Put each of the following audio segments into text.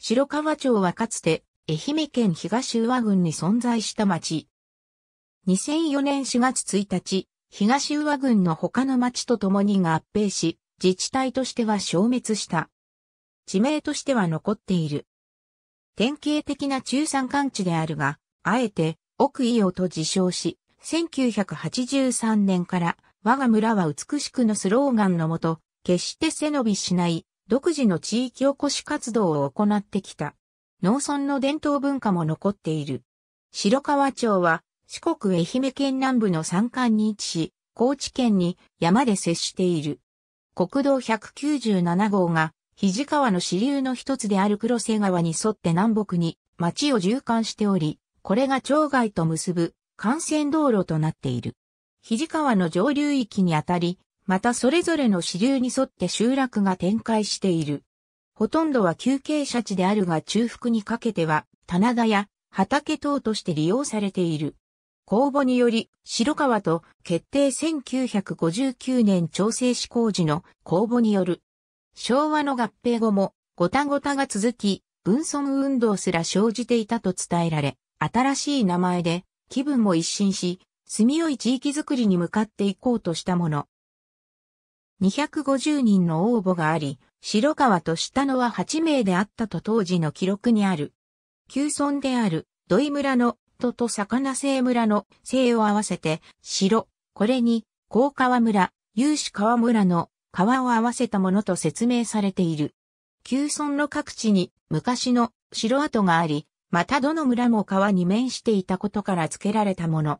白川町はかつて、愛媛県東宇和郡に存在した町。2004年4月1日、東宇和郡の他の町と共に合併し、自治体としては消滅した。地名としては残っている。典型的な中山間地であるが、あえて、奥伊予と自称し、1983年から、我が村は美しくのスローガンのもと、決して背伸びしない独自の地域おこし活動を行ってきた。農村の伝統文化も残っている。白川町は四国愛媛県南部の山間に位置し、高知県に山で接している。国道197号が肘川の支流の一つである黒瀬川に沿って南北に町を縦貫しており、これが町外と結ぶ幹線道路となっている。肘川の上流域にあたり、またそれぞれの支流に沿って集落が展開している。ほとんどは休憩者地であるが中腹にかけては棚田や畑等として利用されている。公募により、白川と決定1959年調整施工時の公募による。昭和の合併後も、ごたごたが続き、分村運動すら生じていたと伝えられ、新しい名前で気分も一新し、住みよい地域づくりに向かっていこうとしたもの。250人の応募があり、白川と下野は8名であったと当時の記録にある。旧村である土井村の土と魚生村の生を合わせて白、これに高川村、有志川村の川を合わせたものと説明されている。旧村の各地に昔の城跡があり、またどの村も川に面していたことから付けられたもの。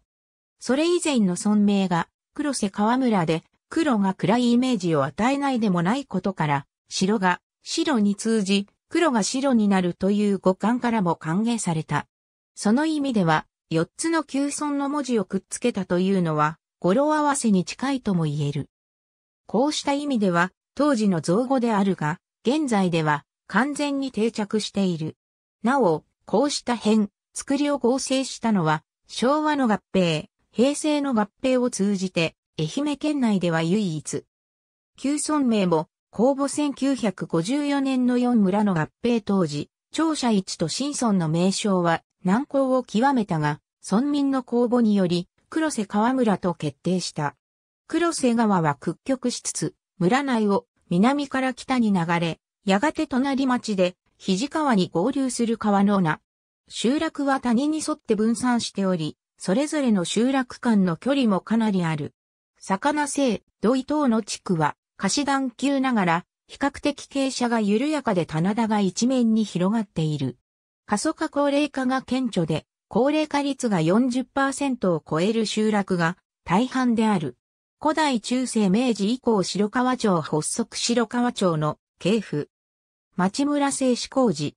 それ以前の村名が黒瀬川村で、黒が暗いイメージを与えないでもないことから、白が白に通じ、黒が白になるという五感からも歓迎された。その意味では、四つの旧村の文字をくっつけたというのは、語呂合わせに近いとも言える。こうした意味では、当時の造語であるが、現在では完全に定着している。なお、こうした変、作りを合成したのは、昭和の合併、平成の合併を通じて、愛媛県内では唯一。旧村名も、公募1954年の4村の合併当時、庁舎一と新村の名称は難航を極めたが、村民の公募により、黒瀬川村と決定した。黒瀬川は屈曲しつつ、村内を南から北に流れ、やがて隣町で、肘川に合流する川の名。集落は谷に沿って分散しており、それぞれの集落間の距離もかなりある。魚製、土井等の地区は、貸し段級ながら、比較的傾斜が緩やかで棚田が一面に広がっている。過疎化高齢化が顕著で、高齢化率が40%を超える集落が大半である。古代中世明治以降白川町発足白川町の系譜。町村製紙工事。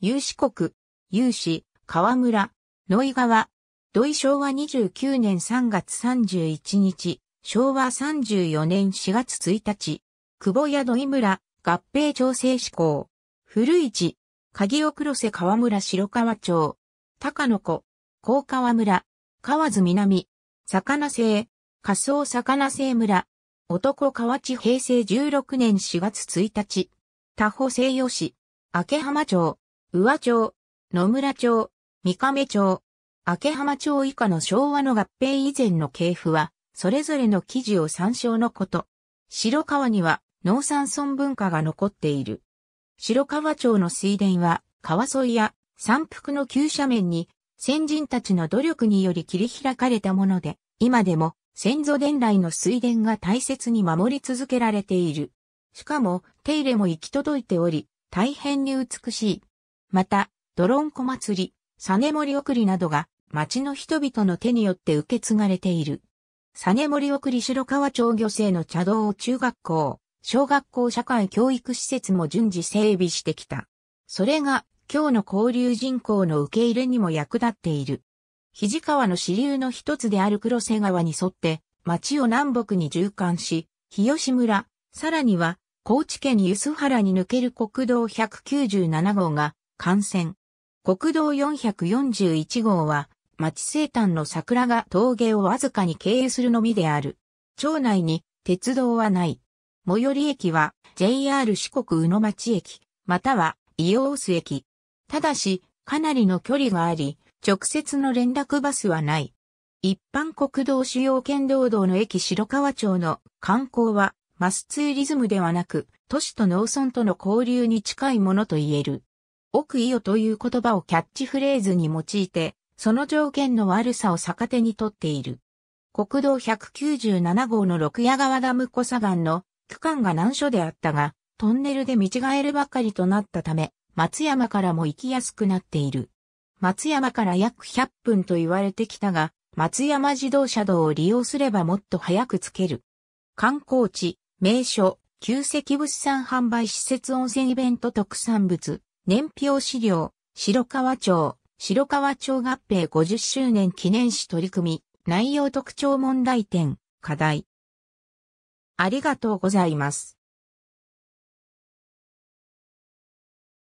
有志国、有志、川村、野井川。土井昭和29年3月31日、昭和34年4月1日、久保宿井村、合併調整施行。古市、鍵を黒瀬川村白川町、高野子、高川村、河津南、魚製、仮想魚製村、男河内平成16年4月1日、多保西予市、明浜町、宇和町、野村町、三亀町、明浜町以下の昭和の合併以前の系譜は、それぞれの記事を参照のこと。白川には農産村文化が残っている。白川町の水田は川沿いや山腹の急斜面に先人たちの努力により切り開かれたもので、今でも先祖伝来の水田が大切に守り続けられている。しかも手入れも行き届いており、大変に美しい。また、ドロンコ祭り、サネモリ送りなどが町の人々の手によって受け継がれている。サ実森送り白川町漁生の茶道中学校、小学校社会教育施設も順次整備してきた。それが、今日の交流人口の受け入れにも役立っている。肘川の支流の一つである黒瀬川に沿って、町を南北に縦貫し、日吉村、さらには、高知県梼原に抜ける国道197号が、幹線。国道441号は、町生誕の桜が峠をわずかに経由するのみである。町内に鉄道はない。最寄り駅は JR 四国宇野町駅、または伊予大須駅。ただし、かなりの距離があり、直接の連絡バスはない。一般国道主要県道道の駅白川町の観光はマスツーリズムではなく、都市と農村との交流に近いものと言える。奥伊予という言葉をキャッチフレーズに用いて、その条件の悪さを逆手にとっている。国道197号の六夜川ダム小砂岩の区間が難所であったが、トンネルで見違えるばかりとなったため、松山からも行きやすくなっている。松山から約100分と言われてきたが、松山自動車道を利用すればもっと早く着ける。観光地、名所、旧石物産販売施設温泉イベント特産物、年表資料、白川町、白川町合併50周年記念誌取り組み、内容特徴問題点、課題。ありがとうございます。